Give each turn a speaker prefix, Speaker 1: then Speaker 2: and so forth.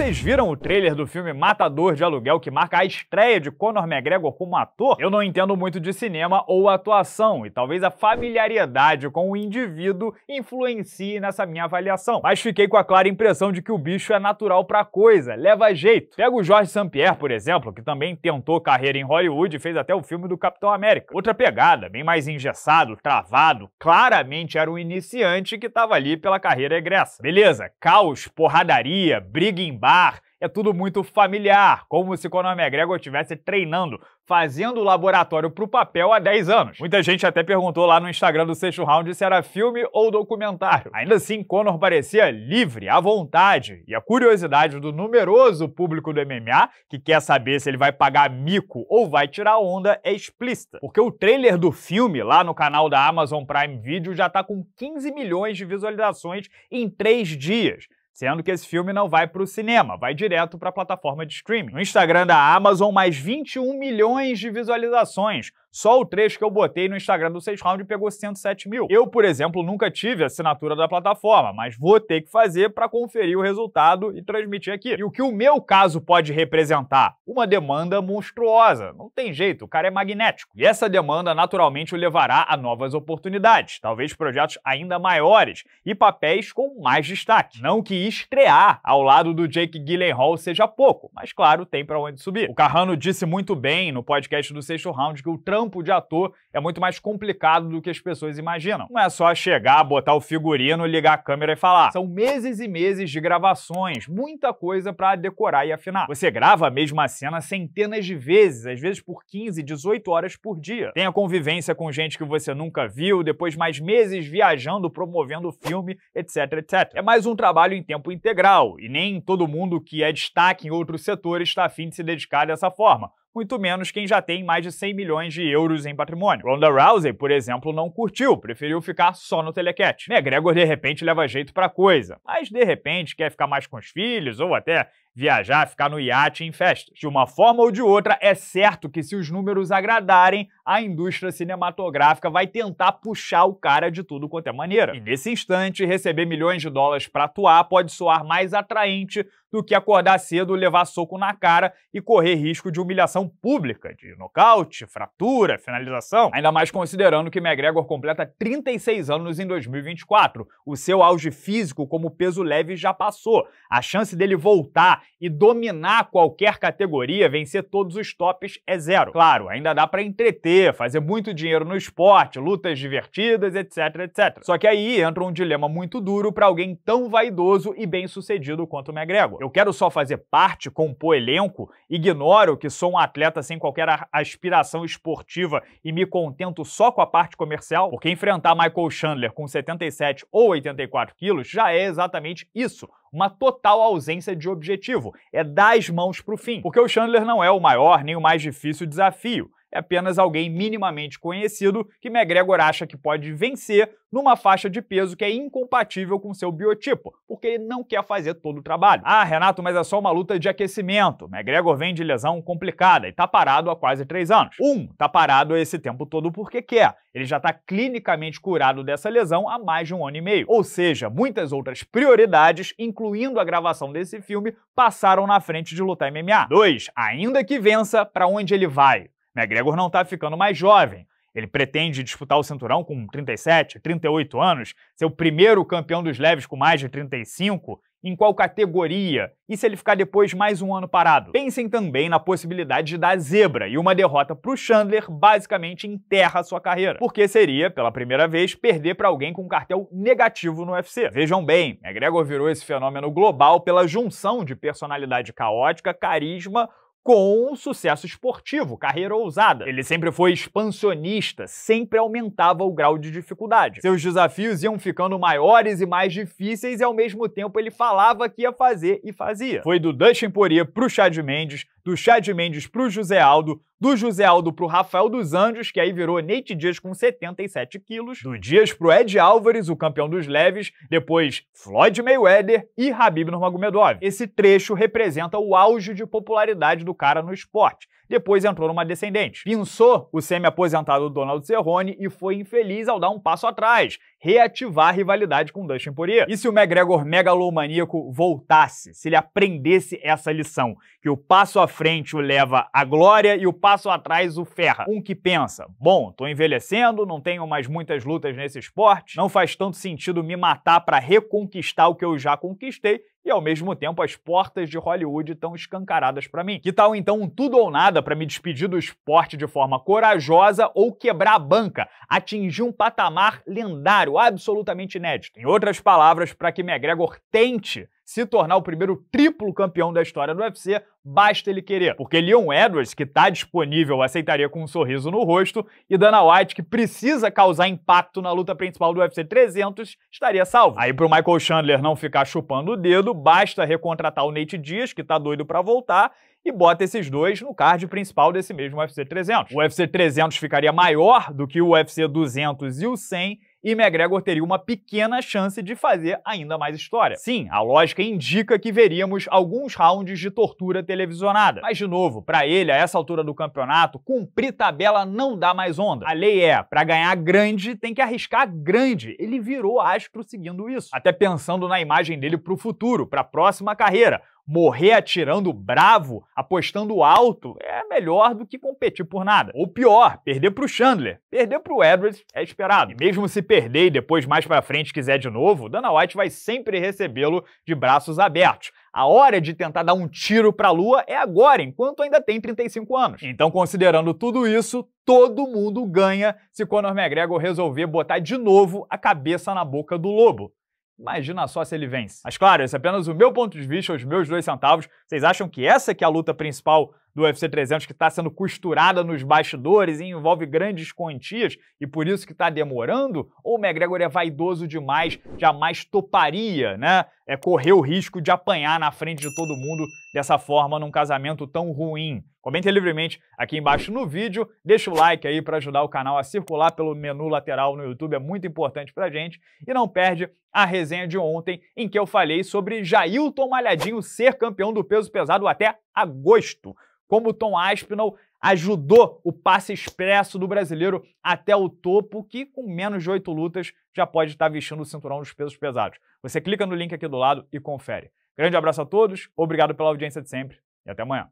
Speaker 1: Vocês viram o trailer do filme Matador de Aluguel que marca a estreia de Conor McGregor como ator? Eu não entendo muito de cinema ou atuação e talvez a familiaridade com o indivíduo influencie nessa minha avaliação. Mas fiquei com a clara impressão de que o bicho é natural pra coisa, leva jeito. Pega o Jorge Saint-Pierre, por exemplo, que também tentou carreira em Hollywood e fez até o filme do Capitão América. Outra pegada, bem mais engessado, travado, claramente era um iniciante que tava ali pela carreira egressa. Beleza, caos, porradaria, briga em bar, é tudo muito familiar, como se Conor McGregor estivesse treinando, fazendo o laboratório para o papel há 10 anos. Muita gente até perguntou lá no Instagram do sexto round se era filme ou documentário. Ainda assim, Conor parecia livre, à vontade, e a curiosidade do numeroso público do MMA, que quer saber se ele vai pagar mico ou vai tirar onda, é explícita. Porque o trailer do filme, lá no canal da Amazon Prime Video, já está com 15 milhões de visualizações em 3 dias. Sendo que esse filme não vai para o cinema, vai direto para a plataforma de streaming. No Instagram da Amazon, mais 21 milhões de visualizações, só o trecho que eu botei no Instagram do 6 Round pegou 107 mil. Eu, por exemplo, nunca tive assinatura da plataforma, mas vou ter que fazer para conferir o resultado e transmitir aqui. E o que o meu caso pode representar? Uma demanda monstruosa. Não tem jeito, o cara é magnético. E essa demanda naturalmente o levará a novas oportunidades, talvez projetos ainda maiores e papéis com mais destaque. Não que estrear ao lado do Jake Gyllenhaal seja pouco, mas claro, tem para onde subir. O Carrano disse muito bem no podcast do sexto round que o trampo trampo de ator é muito mais complicado do que as pessoas imaginam. Não é só chegar, botar o figurino, ligar a câmera e falar. São meses e meses de gravações, muita coisa para decorar e afinar. Você grava a mesma cena centenas de vezes, às vezes por 15, 18 horas por dia. Tem a convivência com gente que você nunca viu, depois mais meses viajando, promovendo o filme, etc, etc. É mais um trabalho em tempo integral, e nem todo mundo que é destaque em outros setores está afim de se dedicar dessa forma muito menos quem já tem mais de 100 milhões de euros em patrimônio. Ronda Rousey, por exemplo, não curtiu, preferiu ficar só no telecat. McGregor, né, de repente, leva jeito pra coisa, mas de repente quer ficar mais com os filhos ou até viajar, ficar no iate em festas. De uma forma ou de outra, é certo que se os números agradarem, a indústria cinematográfica vai tentar puxar o cara de tudo quanto é maneira. E nesse instante, receber milhões de dólares para atuar pode soar mais atraente do que acordar cedo, levar soco na cara e correr risco de humilhação pública, de nocaute, fratura, finalização. Ainda mais considerando que McGregor completa 36 anos em 2024. O seu auge físico como peso leve já passou. A chance dele voltar e dominar qualquer categoria, vencer todos os tops é zero. Claro, ainda dá para entreter, fazer muito dinheiro no esporte, lutas divertidas, etc, etc. Só que aí entra um dilema muito duro para alguém tão vaidoso e bem-sucedido quanto o McGregor. Eu quero só fazer parte, compor elenco, ignoro que sou um atleta sem qualquer aspiração esportiva e me contento só com a parte comercial, porque enfrentar Michael Chandler com 77 ou 84 quilos já é exatamente isso, uma total ausência de objetivo. É das mãos para o fim. Porque o Chandler não é o maior nem o mais difícil desafio é apenas alguém minimamente conhecido que McGregor acha que pode vencer numa faixa de peso que é incompatível com seu biotipo, porque ele não quer fazer todo o trabalho. Ah, Renato, mas é só uma luta de aquecimento. McGregor vem de lesão complicada e tá parado há quase três anos. Um, tá parado esse tempo todo porque quer. Ele já tá clinicamente curado dessa lesão há mais de um ano e meio. Ou seja, muitas outras prioridades, incluindo a gravação desse filme, passaram na frente de lutar MMA. Dois, ainda que vença, para onde ele vai? McGregor né, não está ficando mais jovem. Ele pretende disputar o cinturão com 37, 38 anos, ser o primeiro campeão dos leves com mais de 35, em qual categoria e se ele ficar depois mais um ano parado. Pensem também na possibilidade de dar zebra e uma derrota para o Chandler basicamente enterra sua carreira, porque seria, pela primeira vez, perder para alguém com um cartel negativo no UFC. Vejam bem, McGregor né, virou esse fenômeno global pela junção de personalidade caótica, carisma, com sucesso esportivo, carreira ousada. Ele sempre foi expansionista, sempre aumentava o grau de dificuldade. Seus desafios iam ficando maiores e mais difíceis e ao mesmo tempo ele falava que ia fazer e fazia. Foi do Dustin Poirier pro Chad Mendes, do Chad Mendes pro José Aldo, do José Aldo para o Rafael dos Anjos, que aí virou Nate Dias com 77 quilos. Do Dias para o Ed Álvares, o campeão dos leves. Depois, Floyd Mayweather e Habib Nurmagomedov. Esse trecho representa o auge de popularidade do cara no esporte. Depois entrou numa descendente. Pensou o semi-aposentado Donald Cerrone e foi infeliz ao dar um passo atrás, reativar a rivalidade com Dustin Poirier. E se o McGregor megalomaníaco voltasse, se ele aprendesse essa lição, que o passo à frente o leva à glória e o passo passo atrás o ferra. Um que pensa, bom, tô envelhecendo, não tenho mais muitas lutas nesse esporte, não faz tanto sentido me matar para reconquistar o que eu já conquistei, e ao mesmo tempo as portas de Hollywood estão escancaradas para mim. Que tal então um tudo ou nada para me despedir do esporte de forma corajosa ou quebrar a banca, atingir um patamar lendário, absolutamente inédito? Em outras palavras, para que McGregor tente se tornar o primeiro triplo campeão da história do UFC, basta ele querer. Porque Leon Edwards, que está disponível, aceitaria com um sorriso no rosto, e Dana White, que precisa causar impacto na luta principal do UFC 300, estaria salvo. Aí pro Michael Chandler não ficar chupando o dedo, basta recontratar o Nate Diaz, que tá doido para voltar, e bota esses dois no card principal desse mesmo UFC 300. O UFC 300 ficaria maior do que o UFC 200 e o 100, e McGregor teria uma pequena chance de fazer ainda mais história. Sim, a lógica indica que veríamos alguns rounds de tortura televisionada. Mas, de novo, para ele, a essa altura do campeonato, cumprir tabela não dá mais onda. A lei é, para ganhar grande, tem que arriscar grande. Ele virou astro seguindo isso. Até pensando na imagem dele pro futuro, pra próxima carreira morrer atirando bravo, apostando alto, é melhor do que competir por nada. Ou pior, perder para o Chandler. Perder para o Edwards é esperado. E mesmo se perder e depois mais para frente quiser de novo, Dana White vai sempre recebê-lo de braços abertos. A hora de tentar dar um tiro para a lua é agora, enquanto ainda tem 35 anos. Então, considerando tudo isso, todo mundo ganha se Conor McGregor resolver botar de novo a cabeça na boca do lobo. Imagina só se ele vence. Mas claro, esse é apenas o meu ponto de vista, os meus dois centavos. Vocês acham que essa é que é a luta principal do UFC 300 que está sendo costurada nos bastidores e envolve grandes quantias e por isso que está demorando? Ou o McGregor é vaidoso demais, jamais toparia, né? É correr o risco de apanhar na frente de todo mundo dessa forma num casamento tão ruim? Comente livremente aqui embaixo no vídeo, deixa o like aí para ajudar o canal a circular pelo menu lateral no YouTube, é muito importante para gente. E não perde a resenha de ontem em que eu falei sobre Jailton Malhadinho ser campeão do peso pesado até Agosto. gosto, como o Tom Aspinall ajudou o passe expresso do brasileiro até o topo, que com menos de oito lutas já pode estar vestindo o cinturão dos pesos pesados. Você clica no link aqui do lado e confere. Grande abraço a todos, obrigado pela audiência de sempre e até amanhã.